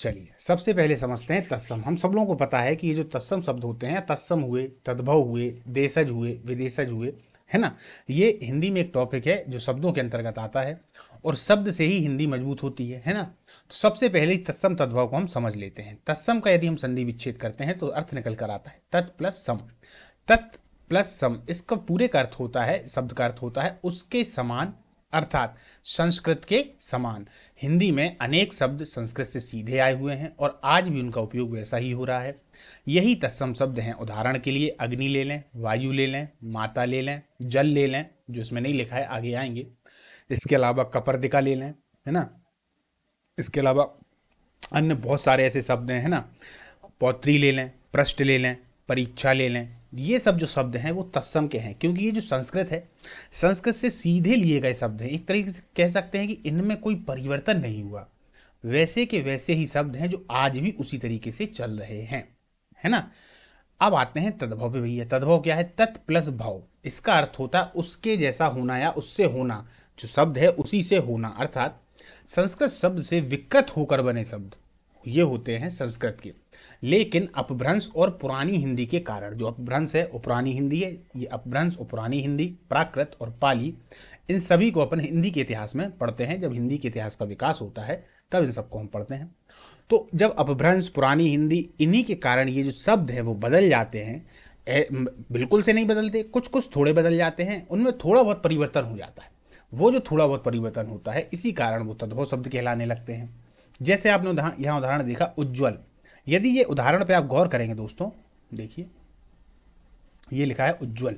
चलिए सबसे पहले समझते हैं तत्सम हम सब लोगों को पता है कि ये जो तत्सम शब्द होते हैं तत्सम हुए तद्भव हुए देशज हुए विदेशज हुए है ना ये हिंदी में एक टॉपिक है जो शब्दों के अंतर्गत आता है और शब्द से ही हिंदी मजबूत होती है है ना तो सबसे पहले तत्सम तद्भव को हम समझ लेते हैं तत्सम का यदि हम संधि विच्छेद करते हैं तो अर्थ निकल कर आता है तत् प्लस सम तत् प्लस सम इसका पूरे का अर्थ होता है शब्द का अर्थ होता है उसके समान अर्थात संस्कृत के समान हिंदी में अनेक शब्द संस्कृत से सीधे आए हुए हैं और आज भी उनका उपयोग वैसा ही हो रहा है यही तत्सम शब्द हैं उदाहरण के लिए अग्नि ले लें वायु ले लें माता ले लें जल ले लें जो इसमें नहीं लिखा है आगे आएंगे इसके अलावा कपर्दिका ले लें है ना इसके अलावा अन्य बहुत सारे ऐसे शब्द हैं है ना पौत्री ले लें पृष्ठ ले लें परीक्षा ले लें ये सब जो शब्द हैं वो तत्सम के हैं क्योंकि ये जो संस्कृत है संस्कृत से सीधे लिए गए शब्द हैं एक तरीके से कह सकते हैं कि इनमें कोई परिवर्तन नहीं हुआ वैसे के वैसे ही शब्द हैं जो आज भी उसी तरीके से चल रहे हैं है ना अब आते हैं तद्भव पे भैया तद्भव क्या है तत् प्लस भाव इसका अर्थ होता है उसके जैसा होना या उससे होना जो शब्द है उसी से होना अर्थात संस्कृत शब्द से विकृत होकर बने शब्द ये होते हैं संस्कृत के लेकिन अपभ्रंश और पुरानी हिंदी के कारण जो अपभ्रंश है वो पुरानी हिंदी है ये अपभ्रंश और पुरानी हिंदी प्राकृत और पाली इन सभी को अपन हिंदी के इतिहास में पढ़ते हैं जब हिंदी के इतिहास का विकास होता है तब इन सबको हम पढ़ते हैं तो जब अपभ्रंश पुरानी हिंदी इन्हीं के कारण ये जो शब्द हैं वो बदल जाते हैं ए, बिल्कुल से नहीं बदलते कुछ कुछ थोड़े बदल जाते हैं उनमें थोड़ा बहुत परिवर्तन हो जाता है वो जो थोड़ा बहुत परिवर्तन होता है इसी कारण वो तद्भव शब्द कहलाने लगते हैं जैसे आपने यहाँ उदाहरण देखा उज्ज्वल यदि ये उदाहरण पे आप गौर करेंगे दोस्तों देखिए ये लिखा है उज्ज्वल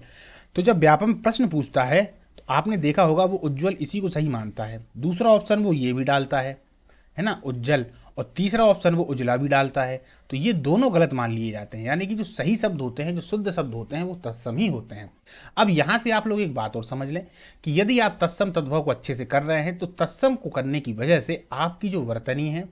तो जब व्यापम प्रश्न पूछता है तो आपने देखा होगा वो उज्ज्वल इसी को सही मानता है दूसरा ऑप्शन वो ये भी डालता है है ना उज्जवल और तीसरा ऑप्शन वो उजला भी डालता है तो ये दोनों गलत मान लिए जाते हैं यानी कि जो सही शब्द होते हैं जो शुद्ध शब्द होते हैं वो तत्सम ही होते हैं अब यहाँ से आप लोग एक बात और समझ लें कि यदि आप तत्सम तद्भव को अच्छे से कर रहे हैं तो तत्सम को करने की वजह से आपकी जो वर्तनी है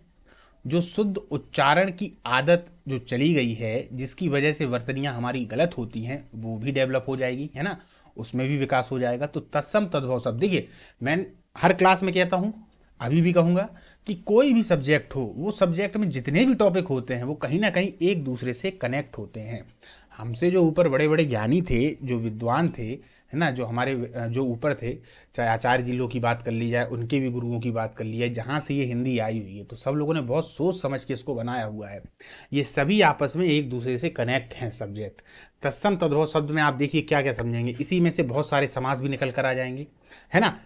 जो शुद्ध उच्चारण की आदत जो चली गई है जिसकी वजह से वर्तनियाँ हमारी गलत होती हैं वो भी डेवलप हो जाएगी है ना उसमें भी विकास हो जाएगा तो तत्सम तद्भव शब्द देखिए मैं हर क्लास में कहता हूँ अभी भी कहूँगा कि कोई भी सब्जेक्ट हो वो सब्जेक्ट में जितने भी टॉपिक होते हैं वो कहीं ना कहीं एक दूसरे से कनेक्ट होते हैं हमसे जो ऊपर बड़े बड़े ज्ञानी थे जो विद्वान थे है ना जो हमारे जो ऊपर थे चाहे आचार्य जी लोग की बात कर ली जाए उनके भी गुरुओं की बात कर ली जाए जहाँ से ये हिंदी आई हुई है तो सब लोगों ने बहुत सोच समझ के इसको बनाया हुआ है ये सभी आपस में एक दूसरे से कनेक्ट हैं सब्जेक्ट तत्सम तद्भव शब्द में आप देखिए क्या क्या समझेंगे इसी में से बहुत सारे समाज भी निकल कर आ जाएंगे है ना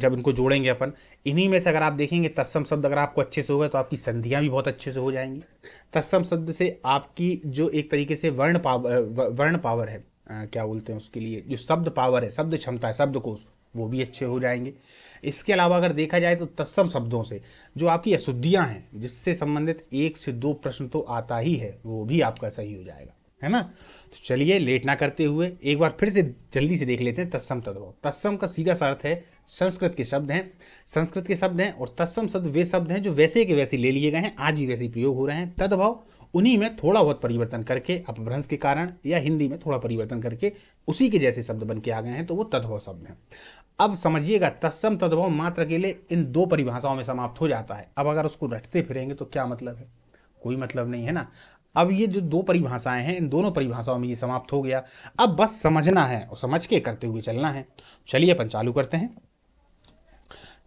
जब इनको जोड़ेंगे अपन इन्हीं में से अगर आप देखेंगे तत्सम शब्द अगर आपको अच्छे से होगा तो आपकी संधियाँ भी बहुत अच्छे से हो जाएंगी तत्सम शब्द से आपकी जो एक तरीके से वर्ण पावर वर्ण पावर है आ, क्या बोलते हैं उसके लिए जो शब्द पावर है शब्द क्षमता है शब्द कोश वो भी अच्छे हो जाएंगे इसके अलावा अगर देखा जाए तो तत्सम शब्दों से जो आपकी अशुद्धियाँ हैं जिससे संबंधित एक से दो प्रश्न तो आता ही है वो भी आपका सही हो जाएगा है ना तो चलिए लेट ना करते हुए एक बार फिर से जल्दी से देख लेते हैं तत्सम तद्भव तत्सम का सीधा सा अर्थ है संस्कृत के शब्द हैं संस्कृत के शब्द हैं और तत्सम शब्द वे शब्द हैं जो वैसे के वैसे ले लिए गए हैं आज भी वैसे प्रयोग हो रहे हैं तद्भव उन्हीं में थोड़ा बहुत परिवर्तन करके अपभ्रंश के कारण या हिंदी में थोड़ा परिवर्तन करके उसी के जैसे शब्द बन के आ गए हैं तो वो तद्भव शब्द हैं अब समझिएगा तत्सम तद्भव मात्र अकेले इन दो परिभाषाओं में समाप्त हो जाता है अब अगर उसको रटते फिरेंगे तो क्या मतलब है कोई मतलब नहीं है ना अब ये जो दो परिभाषाएं हैं इन दोनों परिभाषाओं में ये समाप्त हो गया अब बस समझना है और समझ के करते हुए चलना है चलिए अपन चालू करते हैं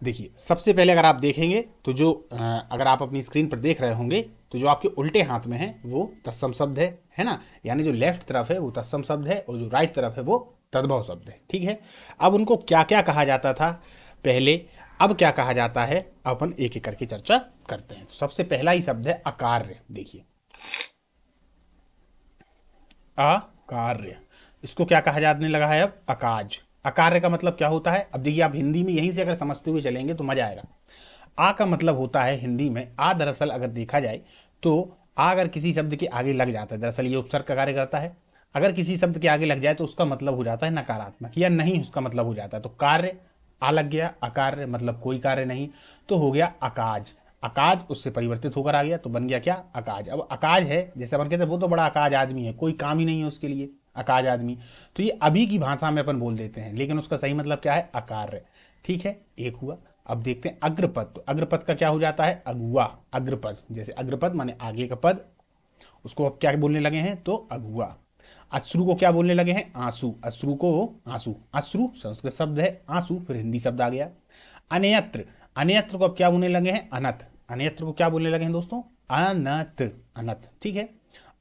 देखिए सबसे पहले अगर आप देखेंगे तो जो अगर आप अपनी स्क्रीन पर देख रहे होंगे तो जो आपके उल्टे हाथ में है वो तत्सम शब्द है है ना यानी जो लेफ्ट तरफ है वो तत्सम शब्द है और जो राइट तरफ है वो तद्भव शब्द है ठीक है अब उनको क्या क्या कहा जाता था पहले अब क्या कहा जाता है अपन एक एक करके चर्चा करते हैं तो सबसे पहला ही शब्द है अकार्य देखिए अकार्य इसको क्या कहा जाने लगा है अब अकाज अकार्य का मतलब क्या होता है अब देखिए आप हिंदी में यहीं से अगर समझते हुए चलेंगे तो मजा आएगा आ का मतलब होता है हिंदी में आ दरअसल अगर देखा जाए तो आ अगर किसी शब्द के आगे लग जाता है दरअसल ये उपसर्ग का कार्य करता है अगर किसी शब्द के आगे लग जाए तो उसका मतलब हो जाता है नकारात्मक या नहीं उसका मतलब हो जाता है तो कार्य आ लग गया अकार्य मतलब कोई कार्य नहीं तो हो गया अकाज अकाज उससे परिवर्तित होकर आ गया तो बन गया क्या अकाज अब अकाज है जैसे अपन कहते हैं वो तो बड़ा अकाज आदमी है कोई काम ही नहीं है उसके लिए अकार आदमी तो ये अभी की भाषा में अपन बोल देते हैं लेकिन उसका सही मतलब क्या है अकार ठीक है एक हुआ अब देखते हैं अग्रपद तो अग्रपद का क्या हो जाता है अगुआ अग्रपद जैसे अग्रपद माने आगे का पद उसको अब क्या बोलने लगे हैं तो अगुआ अश्रु को क्या बोलने लगे हैं आंसू अश्रु को आंसू अश्रु संस्कृत शब्द है आंसू फिर हिंदी शब्द आ गया अनयत्र अनयत्र को अब क्या बोलने लगे हैं अनथ अनयत्र को क्या बोलने लगे हैं दोस्तों अनत अनथ ठीक है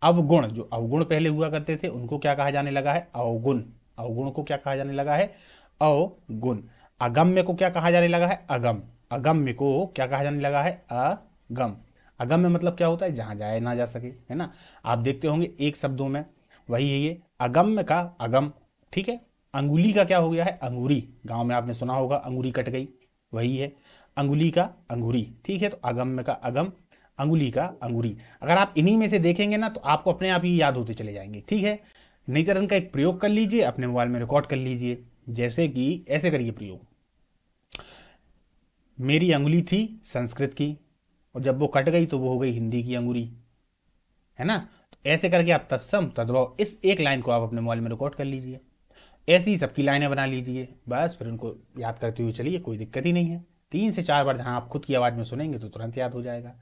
अवगुण जो अवगुण पहले हुआ करते थे उनको क्या कहा जाने लगा है अवगुण अवगुण को क्या कहा जाने लगा है अवगुण अगम्य को क्या कहा जाने लगा है अगम अगम्य को क्या कहा जाने लगा है अगम अगम्य मतलब क्या होता है जहां जाए ना जा सके है ना आप देखते होंगे एक शब्दों में वही है ये अगम्य का अगम ठीक है अंगुली का क्या हो गया है अंगूरी गांव में आपने सुना होगा अंगूरी कट गई वही है अंगुली का अंगूरी ठीक है तो अगम्य का अगम अंगुली का अंगूरी अगर आप इन्हीं में से देखेंगे ना तो आपको अपने आप ही याद होते चले जाएंगे ठीक है नेचरन का एक प्रयोग कर लीजिए अपने मोबाइल में रिकॉर्ड कर लीजिए जैसे कि ऐसे करिए प्रयोग मेरी अंगुली थी संस्कृत की और जब वो कट गई तो वो हो गई हिंदी की अंगूरी है ना तो ऐसे करके आप तत्सम तद्भव इस एक लाइन को आप अपने मोबाइल में रिकॉर्ड कर लीजिए ऐसी ही सबकी लाइनें बना लीजिए बस फिर उनको याद करते हुए चलिए कोई दिक्कत ही नहीं है तीन से चार बार जहाँ आप खुद की आवाज़ में सुनेंगे तो तुरंत याद हो जाएगा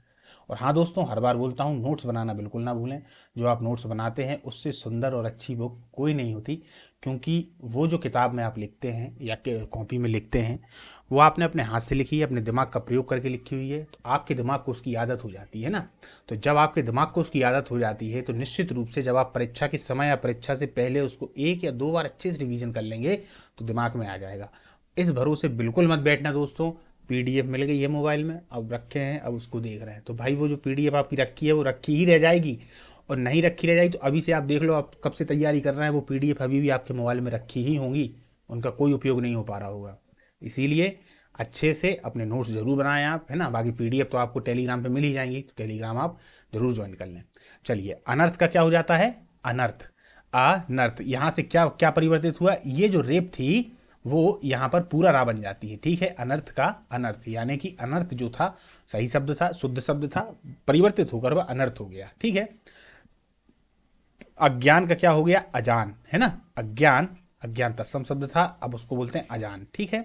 और हाँ दोस्तों हर बार बोलता हूँ नोट्स बनाना बिल्कुल ना भूलें जो आप नोट्स बनाते हैं उससे सुंदर और अच्छी बुक कोई नहीं होती क्योंकि वो जो किताब में आप लिखते हैं या कॉपी में लिखते हैं वो आपने अपने हाथ से लिखी है अपने दिमाग का प्रयोग करके लिखी हुई है तो आपके दिमाग को उसकी आदत हो जाती है ना तो जब आपके दिमाग को उसकी आदत हो जाती है तो निश्चित रूप से जब आप परीक्षा के समय या परीक्षा से पहले उसको एक या दो बार अच्छे से रिविज़न कर लेंगे तो दिमाग में आ जाएगा इस भरोसे बिल्कुल मत बैठना दोस्तों पीडीएफ मिल गई है मोबाइल में अब रखे हैं अब उसको देख रहे हैं तो भाई वो जो पीडीएफ आपकी रखी है वो रखी ही रह जाएगी और नहीं रखी रह जाएगी तो अभी से आप देख लो आप कब से तैयारी कर रहे हैं वो पीडीएफ अभी भी आपके मोबाइल में रखी ही होंगी उनका कोई उपयोग नहीं हो पा रहा होगा इसीलिए अच्छे से अपने नोट्स जरूर बनाएं आप है ना बाकी पीडीएफ तो आपको टेलीग्राम पे मिल ही जाएंगी तो टेलीग्राम आप जरूर ज्वाइन कर लें चलिए अनर्थ का क्या हो जाता है अनर्थ अनर्थ यहाँ से क्या क्या परिवर्तित हुआ ये जो रेप थी वो यहाँ पर पूरा रा बन जाती है ठीक है अनर्थ का अनर्थ यानी कि अनर्थ जो था सही शब्द था शुद्ध शब्द था परिवर्तित होकर वह अनर्थ हो गया ठीक है अज्ञान का क्या हो गया अजान है ना अज्ञान अज्ञान तत्सम शब्द था अब उसको बोलते हैं अजान ठीक है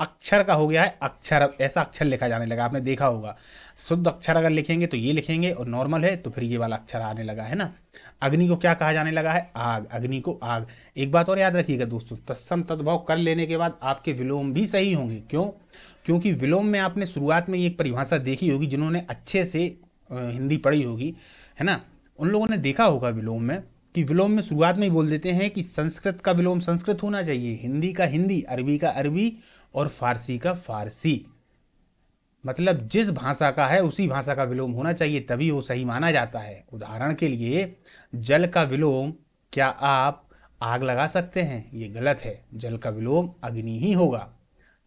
अक्षर का हो गया है अक्षर अब ऐसा अक्षर लिखा जाने लगा आपने देखा होगा शुद्ध अक्षर अगर लिखेंगे तो ये लिखेंगे और नॉर्मल है तो फिर ये वाला अक्षर आने लगा है ना अग्नि को क्या कहा जाने लगा है आग अग्नि को आग एक बात और याद रखिएगा दोस्तों तत्सम तद्भव कर लेने के बाद आपके विलोम भी सही होंगे क्यों क्योंकि विलोम में आपने शुरुआत में एक परिभाषा देखी होगी जिन्होंने अच्छे से हिंदी पढ़ी होगी है ना उन लोगों ने देखा होगा विलोम में कि विलोम में शुरुआत में ही बोल देते हैं कि संस्कृत का विलोम संस्कृत होना चाहिए हिंदी का हिंदी अरबी का अरबी और फारसी का फारसी मतलब जिस भाषा का है उसी भाषा का विलोम होना चाहिए तभी वो सही माना जाता है उदाहरण के लिए जल का विलोम क्या आप आग लगा सकते हैं ये गलत है जल का विलोम अग्नि ही होगा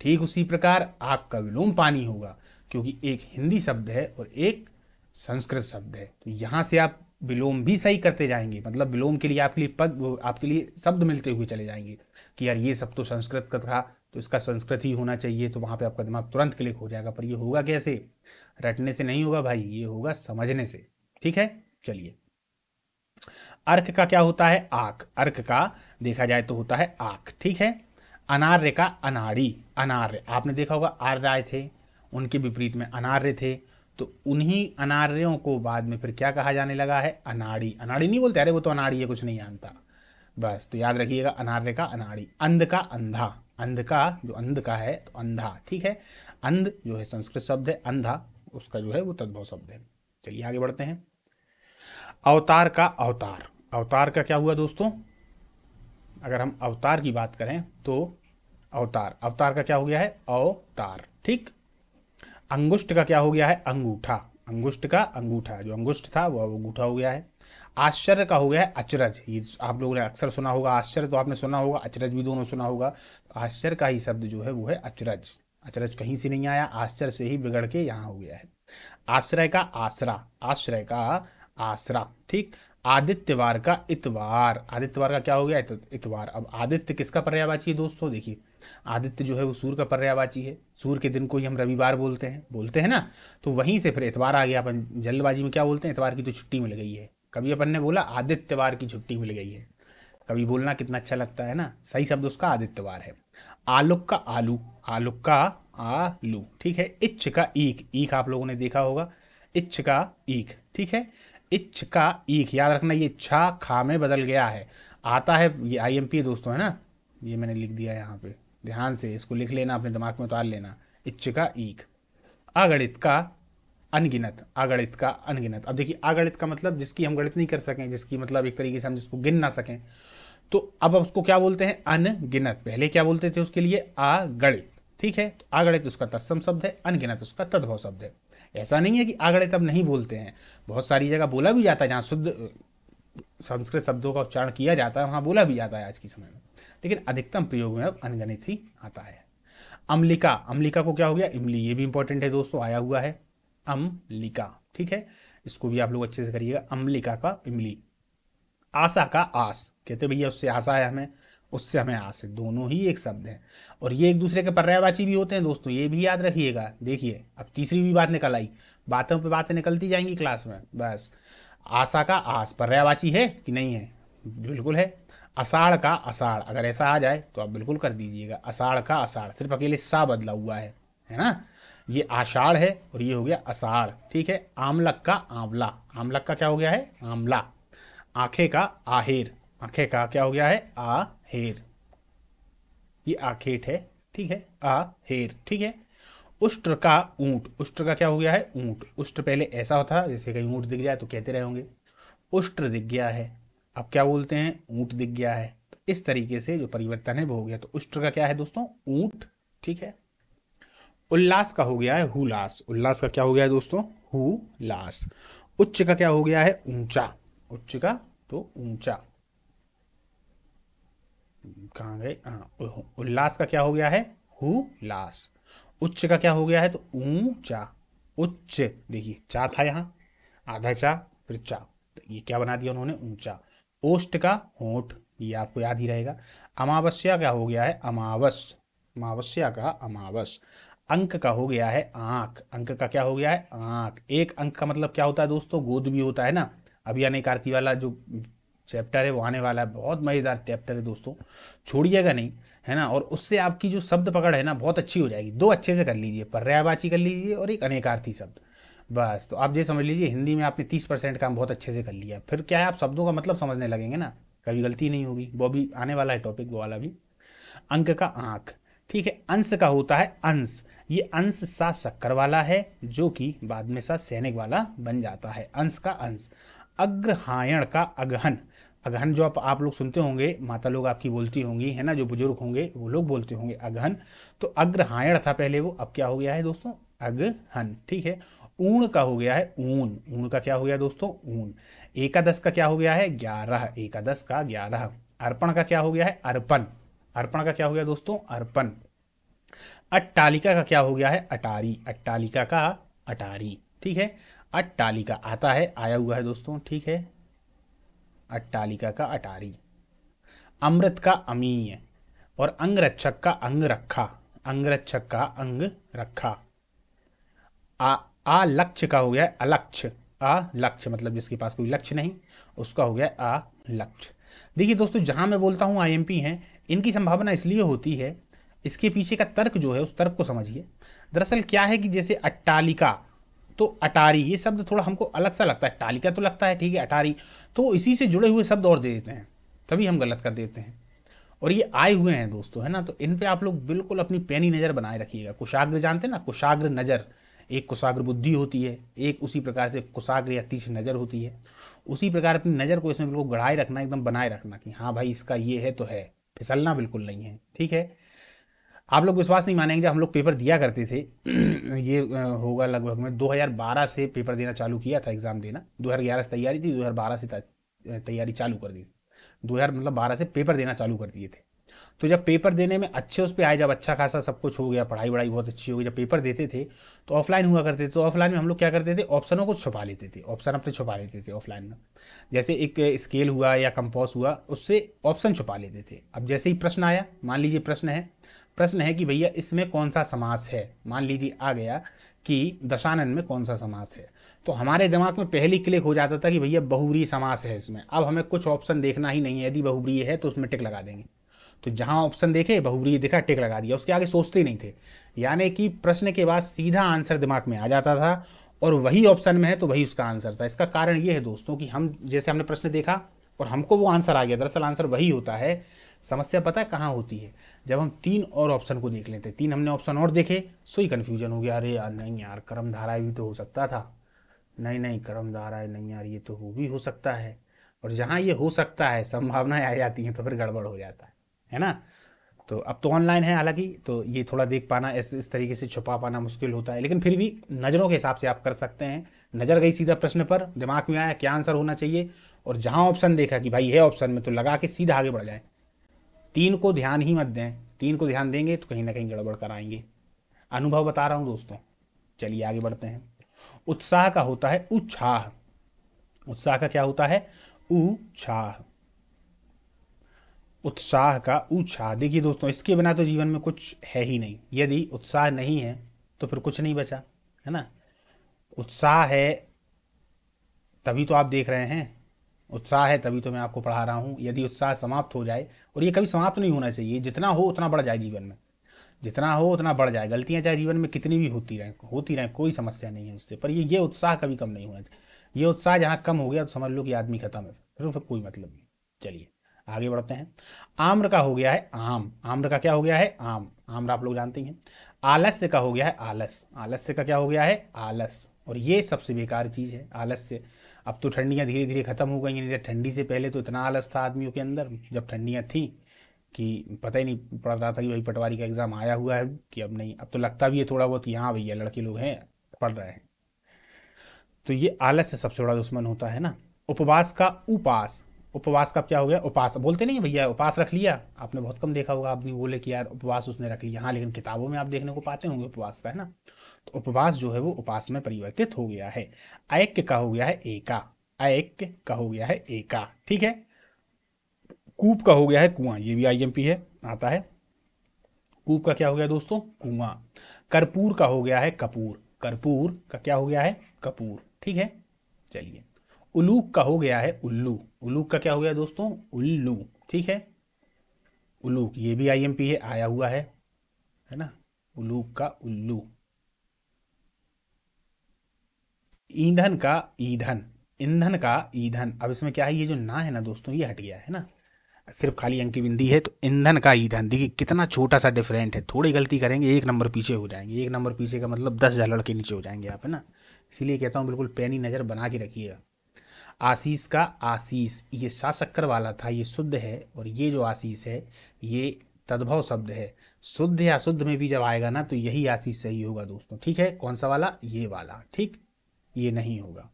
ठीक उसी प्रकार आग का विलोम पानी होगा क्योंकि एक हिंदी शब्द है और एक संस्कृत शब्द है तो यहाँ से आप विलोम भी सही करते जाएंगे मतलब विलोम के लिए आपके लिए पद आपके लिए शब्द मिलते हुए चले जाएंगे कि यार ये सब तो संस्कृत का था तो इसका संस्कृत ही होना चाहिए तो वहाँ पे आपका दिमाग तुरंत क्लिक हो जाएगा पर ये होगा कैसे रटने से नहीं होगा भाई ये होगा समझने से ठीक है चलिए अर्क का क्या होता है आक अर्क का देखा जाए तो होता है आक ठीक है अनार्य का अनाड़ी अनार्य आपने देखा होगा आर्य आए थे उनके विपरीत में अनार्य थे तो उन्हीं अनार्यों को बाद में फिर क्या कहा जाने लगा है अनाड़ी अनाड़ी नहीं बोलते अरे वो तो अनाड़ी है कुछ नहीं जानता बस तो याद रखिएगा अनार्य का अनाड़ी अंध का अंधा अंध का जो अंध का है तो अंधा ठीक है अंध जो है संस्कृत शब्द है अंधा उसका जो है वो तद्भव शब्द है चलिए आगे बढ़ते हैं अवतार का अवतार अवतार का क्या हुआ दोस्तों अगर हम अवतार की बात करें तो अवतार अवतार का क्या हो गया है अवतार ठीक अंगुष्ठ का क्या हो गया है अंगूठा अंगुष्ठ का अंगूठा जो अंगुष्ठ था वह अंगूठा हो गया है आश्चर्य का हो गया है अचरज ये आप लोगों ने अक्सर सुना होगा आश्चर्य तो आपने सुना होगा अचरज भी दोनों सुना होगा तो आश्चर्य का ही शब्द जो है वो है अचरज अचरज कहीं से नहीं आया आश्चर्य से ही बिगड़ के यहाँ हो गया है आश्रय का आसरा आश्रय का आसरा ठीक आदित्यवार का इतवार आदित्यवार का क्या हो गया इतवार अब आदित्य किसका पर्यायवाची है दोस्तों देखिए आदित्य जो है वो सूर्य का पर्यावाची है सूर्य के दिन को ही हम रविवार बोलते हैं बोलते हैं ना तो वहीं से फिर इतवार आ गया अपन जल्दबाजी में क्या बोलते हैं इतवार की तो छुट्टी मिल गई है कभी अपन ने बोला आदित्यवार की छुट्टी मिल गई है कभी बोलना कितना अच्छा लगता है ना सही शब्द उसका आदित्यवार है आलोक का आलू आलोक का आलू ठीक है इच्छ का ईक ईक आप लोगों ने देखा होगा इच्छ का ईक ठीक है इच्छ का ईक याद रखना ये छा खा में बदल गया है आता है ये आई एम पी दोस्तों है ना ये मैंने लिख दिया यहाँ पे ध्यान से इसको लिख लेना अपने दिमाग में उतार लेना इच्छिका ईक अगणित का अनगिनत आगणित का अनगिनत अब देखिए आगणित का मतलब जिसकी हम गणित नहीं कर सकें जिसकी मतलब एक तरीके से हम जिसको गिन ना सकें तो अब उसको क्या बोलते हैं अनगिनत पहले क्या बोलते थे उसके लिए आगणित ठीक है तो अगणित उसका तत्सम शब्द है अनगिनत उसका तद्भव शब्द है ऐसा नहीं है कि आगणित अब नहीं बोलते हैं बहुत सारी जगह बोला भी जाता है जहाँ शुद्ध संस्कृत शब्दों का उच्चारण किया जाता है वहाँ बोला भी जाता है आज के समय में लेकिन अधिकतम प्रयोग में अब अनगणित ही आता है अम्लिका अम्लिका को क्या हो गया इमली ये भी इंपॉर्टेंट है दोस्तों आया हुआ है अम्लिका ठीक है इसको भी आप लोग अच्छे से करिएगा अम्लिका का इमली आशा का आस कहते भैया उससे आशा है हमें उससे हमें आस है दोनों ही एक शब्द हैं और ये एक दूसरे के पर्यायवाची भी होते हैं दोस्तों ये भी याद रखिएगा देखिए अब तीसरी भी बात निकल आई बातों पे बातें निकलती जाएंगी क्लास में बस आशा का आस पर्यायवाची है कि नहीं है बिल्कुल है अषाढ़ का अषाढ़ अगर ऐसा आ जाए तो आप बिल्कुल कर दीजिएगा अषाढ़ का अषाढ़ सिर्फ अकेले सा बदला हुआ है है ना ये आषाढ़ है और ये हो गया अषाढ़ ठीक है आमलक का आंवला आमलक का क्या हो गया है आंवला आंखे का आहेर आंखे का क्या हो गया है आहेर ये आखेट है ठीक है आहेर ठीक है उष्ट्र का ऊंट उष्ट्र का क्या हो गया है ऊंट उष्ट्र पहले ऐसा होता जैसे कहीं ऊंट दिख जाए तो कहते रहे होंगे उष्ट्र दिख गया है अब क्या बोलते हैं ऊंट दिख गया है तो इस तरीके से जो परिवर्तन है वो हो गया तो उष्ट का क्या है दोस्तों ऊंट ठीक है उल्लास का हो गया है हुलास उल्लास का क्या हो गया है दोस्तों हुलास उच्च का क्या हो गया है ऊंचा उच्च का तो ऊंचा कहा गए हाँ, उल्लास का क्या हो गया है हुलास उच्च का क्या हो गया है तो ऊंचा उच्च देखिए चा था यहाँ आधा चा फिर चा तो ये क्या बना दिया उन्होंने ऊंचा ओष्ट का होठ ये आपको याद ही रहेगा अमावस्या का हो गया है अमावस अमावस्या का अमावस अंक का हो गया है आंख अंक का क्या हो गया है आंख एक अंक का मतलब क्या होता है दोस्तों गोद भी होता है ना अभी आने कार्ती वाला जो चैप्टर है वो आने वाला है बहुत मज़ेदार चैप्टर है दोस्तों छोड़िएगा नहीं है ना और उससे आपकी जो शब्द पकड़ है ना बहुत अच्छी हो जाएगी दो अच्छे से कर लीजिए पर्यायवाची कर लीजिए और एक अनेकार्थी शब्द बस तो आप ये समझ लीजिए हिंदी में आपने तीस परसेंट काम बहुत अच्छे से कर लिया फिर क्या है आप शब्दों का मतलब समझने लगेंगे ना कभी गलती नहीं होगी वो भी आने वाला है टॉपिक वो वाला भी अंक का आंख ठीक है अंश का होता है अंश ये अंश सा शक्कर वाला है जो कि बाद में सा सैनिक वाला बन जाता है अंश का अंश अग्रहायण का अगहन अगहन जो आप आप लोग सुनते होंगे माता लोग आपकी बोलती होंगी है ना जो बुजुर्ग होंगे वो लोग बोलते होंगे अगहन तो अग्रहायण था पहले वो अब क्या हो गया है दोस्तों अगहन ठीक है ऊन का हो गया है ऊन ऊन का क्या हो गया दोस्तों ऊन एकादश का क्या हो गया है ग्यारह एकादश का ग्यारह अर्पण का क्या हो गया है अर्पण अर्पण का क्या हो गया दोस्तों अर्पण अट्टालिका का क्या हो गया है अटारी अट्टालिका का अटारी ठीक है अट्टालिका आता है आया हुआ है दोस्तों ठीक है अट्टालिका का अटारी अमृत का अमीय और अंगरक्षक का अंग रखा अंगरक्षक का अंग रखा आ, अलक्ष्य का हो गया अलक्ष्य अलक्ष्य मतलब जिसके पास कोई लक्ष्य नहीं उसका हो गया अलक्ष्य देखिए दोस्तों जहां मैं बोलता हूँ आईएमपी हैं इनकी संभावना इसलिए होती है इसके पीछे का तर्क जो है उस तर्क को समझिए दरअसल क्या है कि जैसे अट्टालिका तो अटारी ये शब्द थोड़ा हमको अलग सा लगता है अट्टालिका तो लगता है ठीक है अटारी तो इसी से जुड़े हुए शब्द और दे देते हैं तभी हम गलत कर देते हैं और ये आए हुए हैं दोस्तों है ना तो इन पे आप लोग बिल्कुल अपनी पैनी नज़र बनाए रखिएगा कुशाग्र जानते हैं ना कुशाग्र नज़र एक कुशाग्र बुद्धि होती है एक उसी प्रकार से कुशाग्र या तीक्ष्ण नज़र होती है उसी प्रकार अपनी नज़र को इसमें बिल्कुल गढ़ाए रखना एकदम बनाए रखना कि हाँ भाई इसका ये है तो है फिसलना बिल्कुल नहीं है ठीक है आप लोग विश्वास नहीं मानेंगे जब हम लोग पेपर दिया करते थे ये होगा लगभग मैं 2012 से पेपर देना चालू किया था एग्ज़ाम देना 2011 से तैयारी थी 2012 से तैयारी चालू कर दी थी दो हज़ार मतलब बारह से पेपर देना चालू कर दिए थे तो जब पेपर देने में अच्छे उस पर आए जब अच्छा खासा सब कुछ हो गया पढ़ाई वढ़ाई बहुत अच्छी हो गई जब पेपर देते थे तो ऑफलाइन हुआ करते थे तो ऑफलाइन में हम लोग क्या करते थे ऑप्शनों को छुपा लेते थे ऑप्शन अपने छुपा लेते थे ऑफलाइन में जैसे एक स्केल हुआ या कंपोज हुआ उससे ऑप्शन छुपा लेते थे अब जैसे ही प्रश्न आया मान लीजिए प्रश्न है प्रश्न है कि भैया इसमें कौन सा समास है मान लीजिए आ गया कि दशानन में कौन सा समास है तो हमारे दिमाग में पहली क्लिक हो जाता था कि भैया बहुबरी समास है इसमें अब हमें कुछ ऑप्शन देखना ही नहीं है यदि बहुबरी है तो उसमें टिक लगा देंगे तो जहां ऑप्शन देखे बहुबरी देखा टिक लगा दिया उसके आगे सोचते ही नहीं थे यानी कि प्रश्न के बाद सीधा आंसर दिमाग में आ जाता था और वही ऑप्शन में है तो वही उसका आंसर था इसका कारण ये है दोस्तों कि हम जैसे हमने प्रश्न देखा और हमको वो आंसर आ गया दरअसल आंसर वही होता है समस्या पता है कहाँ होती है जब हम तीन और ऑप्शन को देख लेते तीन हमने ऑप्शन और देखे सो ही कन्फ्यूजन हो गया अरे यार नहीं यार कर्म धारा भी तो हो सकता था नहीं नहीं कर्म धारा नहीं यार ये तो वो भी हो सकता है और जहाँ ये हो सकता है संभावनाएं आ जाती हैं तो फिर गड़बड़ हो जाता है है ना तो अब तो ऑनलाइन है हालांकि तो ये थोड़ा देख पाना इस इस तरीके से छुपा पाना मुश्किल होता है लेकिन फिर भी नज़रों के हिसाब से आप कर सकते हैं नज़र गई सीधा प्रश्न पर दिमाग में आया क्या आंसर होना चाहिए और जहाँ ऑप्शन देखा कि भाई है ऑप्शन में तो लगा के सीधा आगे बढ़ जाए तीन को ध्यान ही मत दें तीन को ध्यान देंगे तो कहीं ना कहीं गड़बड़ कर आएंगे अनुभव बता रहा हूँ दोस्तों चलिए आगे बढ़ते हैं उत्साह का होता है उत्साह उत्साह का क्या होता है उछाह उत्साह का ऊंचा देखिए दोस्तों इसके बिना तो जीवन में कुछ है ही नहीं यदि उत्साह नहीं है तो फिर कुछ नहीं बचा है ना उत्साह है तभी तो आप देख रहे हैं उत्साह है तभी तो मैं आपको पढ़ा रहा हूँ यदि उत्साह समाप्त हो जाए और ये कभी समाप्त नहीं होना चाहिए जितना हो उतना बढ़ जाए जीवन में जितना हो उतना बढ़ जाए गलतियाँ चाहे जीवन में कितनी भी होती रहें होती रहें कोई समस्या नहीं है उससे पर ये ये उत्साह कभी कम नहीं होना चाहिए ये उत्साह जहाँ कम हो गया तो समझ लो कि आदमी खत्म है फिर तो फिर कोई मतलब नहीं चलिए आगे बढ़ते हैं आम्र का हो गया है आम आम्र का क्या हो गया है आम आम्र आप लोग जानते हैं आलस्य का हो गया है आलस आलस्य का क्या हो गया है आलस और ये सबसे बेकार चीज़ है आलस्य अब तो ठंडियाँ धीरे धीरे ख़त्म हो गई हैं ठंडी से पहले तो इतना आलस था आदमियों के अंदर जब ठंडियाँ थी कि पता ही नहीं पड़ रहा था कि भाई पटवारी का एग्ज़ाम आया हुआ है कि अब नहीं अब तो लगता भी है थोड़ा बहुत यहाँ भैया लड़के लोग हैं पढ़ रहे हैं तो ये आलस्य सबसे बड़ा दुश्मन होता है ना उपवास का उपास उपवास का क्या हो गया उपास बोलते नहीं भैया उपास रख लिया आपने बहुत कम देखा होगा आदमी बोले कि यार उपवास उसने रख लिया हाँ लेकिन किताबों में आप देखने को पाते होंगे उपवास का है ना तो उपवास जो है वो उपास में परिवर्तित हो गया है ऐक्य का हो गया है एका ऐक्य का हो गया है एका ठीक है कूप का हो गया है कुआं ये भी पी है आता है कूप का क्या हो गया दोस्तों कुआं कर्पूर का हो गया है कपूर कर्पूर का क्या हो गया है कपूर ठीक है चलिए उलूक का हो गया है उल्लू उलूक का क्या हो गया दोस्तों उल्लू ठीक है उलूक ये भी आईएमपी है आया हुआ है है ना उलूक का उल्लू ईंधन का ईंधन ईंधन का ईंधन अब इसमें क्या है ये जो ना है ना दोस्तों ये हट गया है ना सिर्फ खाली अंक की बिंदी है तो ईंधन का ईंधन देखिए कितना छोटा सा डिफरेंट है थोड़ी गलती करेंगे एक नंबर पीछे हो जाएंगे एक नंबर पीछे का मतलब दस हजार लड़के नीचे हो जाएंगे आप है ना इसीलिए कहता हूँ बिल्कुल पैनी नज़र बना के रखिएगा आशीष का आशीष ये साशक्कर वाला था ये शुद्ध है और ये जो आशीष है ये तद्भव शब्द है शुद्ध या शुद्ध में भी जब आएगा ना तो यही आशीष सही होगा दोस्तों ठीक है कौन सा वाला ये वाला ठीक ये नहीं होगा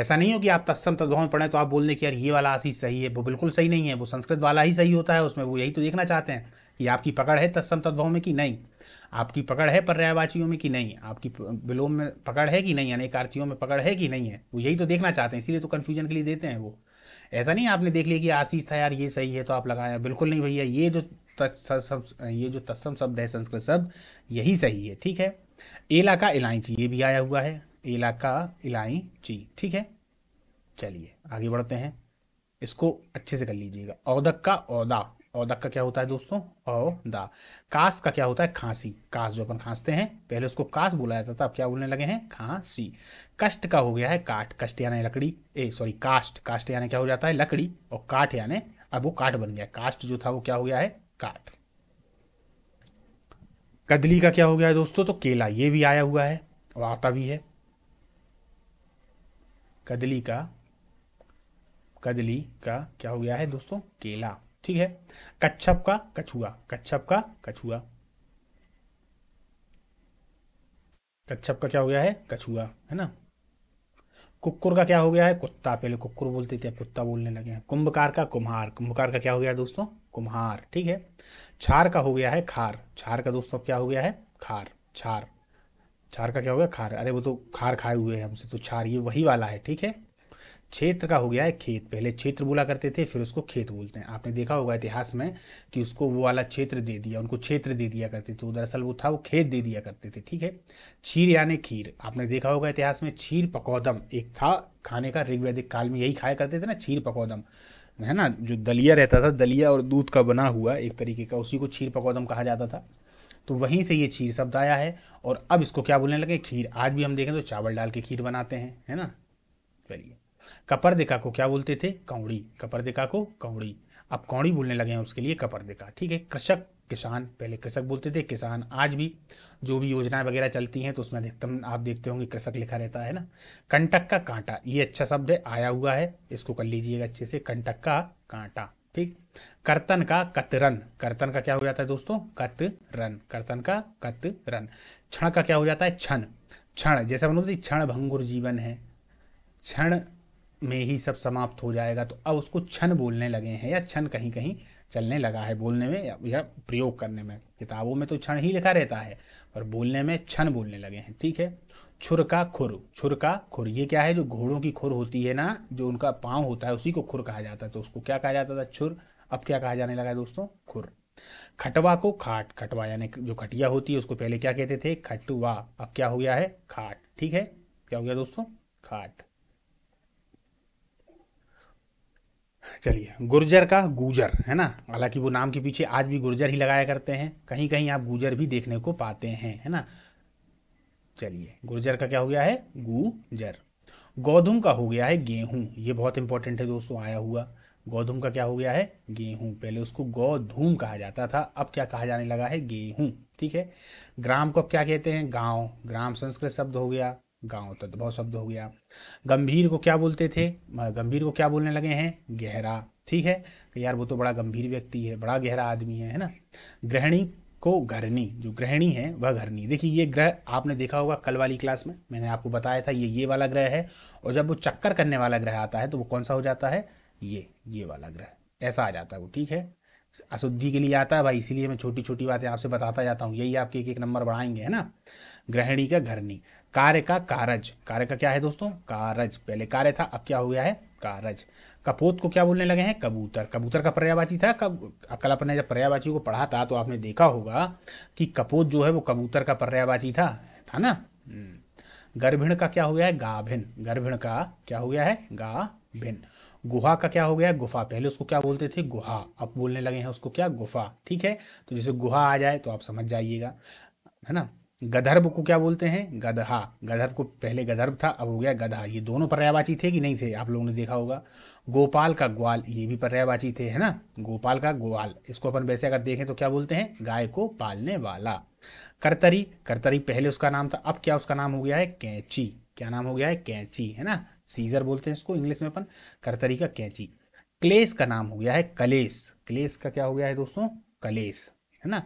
ऐसा नहीं हो कि आप तत्सम तद्भव में पढ़ें तो आप बोल दें कि यार ये वाला आशीष सही है वो बिल्कुल सही नहीं है वो संस्कृत वाला ही सही होता है उसमें वो यही तो देखना चाहते हैं कि आपकी पकड़ है तत्सम तद्भव में कि नहीं आपकी पकड़ है पर्यायवाचियों में कि नहीं आपकी विलोम में पकड़ है कि नहीं अनेकार्थियों में पकड़ है कि नहीं है वो यही तो देखना चाहते हैं इसीलिए तो कन्फ्यूजन के लिए देते हैं वो ऐसा नहीं आपने देख लिया कि आशीष था यार ये सही है तो आप लगाया बिल्कुल नहीं भैया ये जो सब ये जो तत्सम शब्द है संस्कृत शब्द यही सही है ठीक है एला का इलायची ये भी आया हुआ है एला का इलायची ठीक है चलिए आगे बढ़ते हैं इसको अच्छे से कर लीजिएगा औदक का औदा और दक का क्या होता है दोस्तों औदा दा कास का क्या होता है खांसी कास जो अपन खांसते हैं पहले उसको कास बोला जाता था अब क्या बोलने लगे हैं खांसी कष्ट का हो गया है काट कष्ट यानी लकड़ी ए सॉरी कास्ट कास्ट यानी क्या हो जाता है लकड़ी और काठ यानी अब वो काट बन गया कास्ट जो था वो क्या हो गया है काठ कदली का क्या हो गया है दोस्तों तो केला ये भी आया हुआ है और आता भी है कदली का कदली का क्या हो गया है दोस्तों केला ठीक है कच्छप का कछुआ कच्छप का कछुआ कच्छप का क्या हो गया है कछुआ है ना कुक्कुर का क्या हो गया है कुत्ता पहले कुक्कुर बोलते थे अब कुत्ता बोलने लगे हैं कुंभकार का कुम्हार कुंभकार का क्या हो गया दोस्तों कुम्हार ठीक है छार का हो गया है खार छार का दोस्तों क्या हो गया है खार छार छार का क्या हो गया खार अरे वो तो खार खाए हुए हैं हमसे तो छार ये वही वाला है ठीक है क्षेत्र का हो गया है खेत पहले क्षेत्र बोला करते थे फिर उसको खेत बोलते हैं आपने देखा होगा इतिहास में कि उसको वो वाला क्षेत्र दे दिया उनको क्षेत्र दे दिया करते थे दरअसल वो था वो खेत दे दिया करते थे ठीक है छीर यानी खीर आपने देखा होगा इतिहास में छीर पकौदम एक था खाने का ऋग्वैदिक काल में यही खाया करते थे ना छीर पकौदम है ना जो दलिया रहता था दलिया और दूध का बना हुआ एक तरीके का उसी को छीर पकौदम कहा जाता था तो वहीं से ये खीर शब्द आया है और अब इसको क्या बोलने लगे खीर आज भी हम देखें तो चावल डाल के खीर बनाते हैं है ना चलिए कपरदिका को क्या बोलते थे कौड़ी कपरदिका को कौड़ी अब कौड़ी बोलने लगे हैं उसके लिए कपरदिका ठीक है कृषक किसान पहले कृषक बोलते थे किसान आज भी जो भी योजनाएं वगैरह चलती हैं तो उसमें अधिकतम आप देखते होंगे कृषक लिखा रहता है ना कंटक का कांटा ये अच्छा शब्द है आया हुआ है इसको कर लीजिएगा अच्छे से कंटक का कांटा ठीक कर्तन का कतरन कर्तन का क्या हो जाता है दोस्तों कतरन कर्तन का कतरन क्षण का क्या हो जाता है क्षण क्षण जैसे बोलते क्षण भंगुर जीवन है क्षण में ही सब समाप्त हो जाएगा तो अब उसको छन बोलने लगे हैं या छन कहीं कहीं चलने लगा है बोलने में या, प्रयोग करने में किताबों में तो क्षण ही लिखा रहता है पर बोलने में क्षण बोलने लगे हैं ठीक है छुर का खुर छुर का खुर ये क्या है जो घोड़ों की खुर होती है ना जो उनका पाँव होता है उसी को खुर कहा जाता है तो उसको क्या कहा जाता था छुर अब क्या कहा जाने लगा है दोस्तों खुर खटवा को खाट खटवा यानी जो खटिया होती है उसको पहले क्या कहते थे खटवा अब क्या हो गया है खाट ठीक है क्या हो गया दोस्तों खाट चलिए गुर्जर का गुजर है ना हालांकि वो नाम के पीछे आज भी गुर्जर ही लगाया करते हैं कहीं कहीं आप गुजर भी देखने को पाते हैं है ना चलिए गुर्जर का क्या हो गया है गुजर गौधुम का हो गया है गेहूं ये बहुत इंपॉर्टेंट है दोस्तों आया हुआ गौधुम का क्या हो गया है गेहूं पहले उसको गौधूम कहा जाता था अब क्या कहा जाने लगा है गेहूं ठीक है ग्राम को क्या कहते हैं गांव ग्राम संस्कृत शब्द हो गया गांव तो बहुत शब्द हो गया गंभीर को क्या बोलते थे गंभीर को क्या बोलने लगे हैं गहरा ठीक है कि यार वो तो बड़ा गंभीर व्यक्ति है बड़ा गहरा आदमी है है ना ग्रहणी को घरनी जो ग्रहणी है वह घरनी देखिए ये ग्रह आपने देखा होगा कल वाली क्लास में मैंने आपको बताया था ये ये वाला ग्रह है और जब वो चक्कर करने वाला ग्रह आता है तो वो कौन सा हो जाता है ये ये वाला ग्रह ऐसा आ जाता है वो ठीक है अशुद्धि के लिए आता है भाई इसीलिए मैं छोटी छोटी बातें आपसे बताता जाता हूँ यही आपके एक एक नंबर बढ़ाएंगे है ना ग्रहणी का घरनी कार्य का कारज कार्य का क्या है दोस्तों कारज पहले कार्य था अब क्या हो गया है कारज कपोत को क्या बोलने लगे हैं कबूतर कबूतर का पर्यावाची था कब कल अपने जब पर्यावाची को पढ़ा था तो आपने देखा होगा कि कपोत जो है वो कबूतर का पर्यावाची था था ना हम्म। गर्भिण का क्या हो गया है गाभिन गर्भिण का क्या हो गया है गाभिन गुहा का क्या हो गया गुफा पहले उसको क्या बोलते थे गुहा अब बोलने लगे हैं उसको क्या गुफा ठीक है तो जैसे गुहा आ जाए तो आप समझ जाइएगा है ना गधर्भ को क्या बोलते हैं गधहा गधर्भ को पहले गधर्भ था अब हो गया गधा ये दोनों पर्यायवाची थे कि नहीं थे आप लोगों ने देखा होगा गोपाल का ग्वाल ये भी पर्यायवाची थे है ना गोपाल का ग्वाल इसको अपन वैसे अगर देखें तो क्या बोलते हैं गाय को पालने वाला करतरी करतरी पहले उसका नाम था अब क्या उसका नाम हो गया है कैंची क्या नाम हो गया है कैंची है ना सीजर बोलते हैं इसको इंग्लिश में अपन करतरी का कैंची क्लेश का नाम हो गया है कलेस क्लेश का क्या हो गया है दोस्तों कलेस है ना